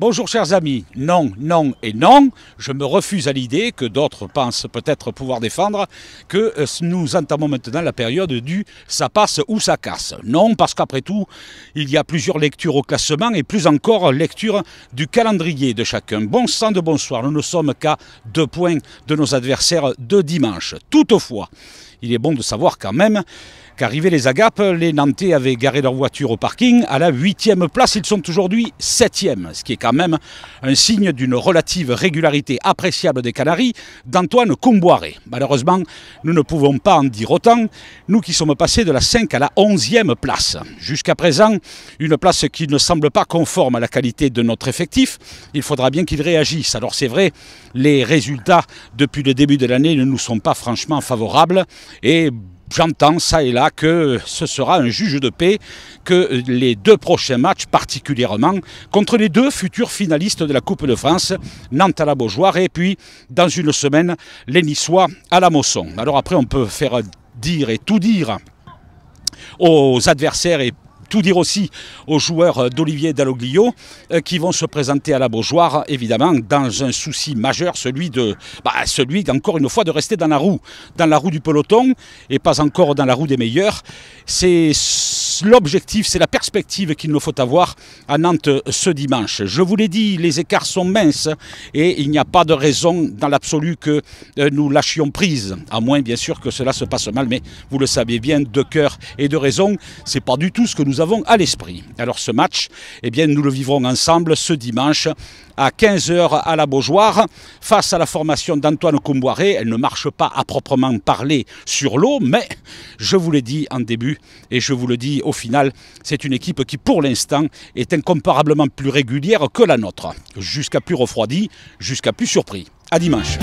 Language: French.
Bonjour chers amis, non, non et non, je me refuse à l'idée que d'autres pensent peut-être pouvoir défendre que euh, nous entamons maintenant la période du ça passe ou ça casse. Non, parce qu'après tout, il y a plusieurs lectures au classement et plus encore lecture du calendrier de chacun. Bon sang de bonsoir, nous ne sommes qu'à deux points de nos adversaires de dimanche. Toutefois, il est bon de savoir quand même qu'arrivés les agapes, les Nantais avaient garé leur voiture au parking. À la huitième place, ils sont aujourd'hui septième, ce qui est quand même un signe d'une relative régularité appréciable des Canaries d'Antoine Comboiré. Malheureusement, nous ne pouvons pas en dire autant, nous qui sommes passés de la 5 à la 11e place. Jusqu'à présent, une place qui ne semble pas conforme à la qualité de notre effectif. Il faudra bien qu'il réagisse. Alors c'est vrai, les résultats depuis le début de l'année ne nous sont pas franchement favorables. Et j'entends ça et là que ce sera un juge de paix que les deux prochains matchs, particulièrement contre les deux futurs finalistes de la Coupe de France, Nantes à la Beaujoire et puis dans une semaine les Niçois à la Mosson. Alors après on peut faire dire et tout dire aux adversaires et tout dire aussi aux joueurs d'Olivier Dalloglio euh, qui vont se présenter à la Beaujoire, évidemment, dans un souci majeur, celui de, bah, celui encore une fois de rester dans la roue, dans la roue du peloton et pas encore dans la roue des meilleurs. C'est l'objectif, c'est la perspective qu'il nous faut avoir à Nantes ce dimanche. Je vous l'ai dit, les écarts sont minces et il n'y a pas de raison dans l'absolu que euh, nous lâchions prise, à moins bien sûr que cela se passe mal, mais vous le savez bien, de cœur et de raison, c'est pas du tout ce que nous avons à l'esprit. Alors ce match, eh bien, nous le vivrons ensemble ce dimanche à 15h à la Beaujoire face à la formation d'Antoine Comboiré. Elle ne marche pas à proprement parler sur l'eau, mais je vous l'ai dit en début et je vous le dis au final, c'est une équipe qui, pour l'instant, est incomparablement plus régulière que la nôtre. Jusqu'à plus refroidi, jusqu'à plus surpris. À dimanche.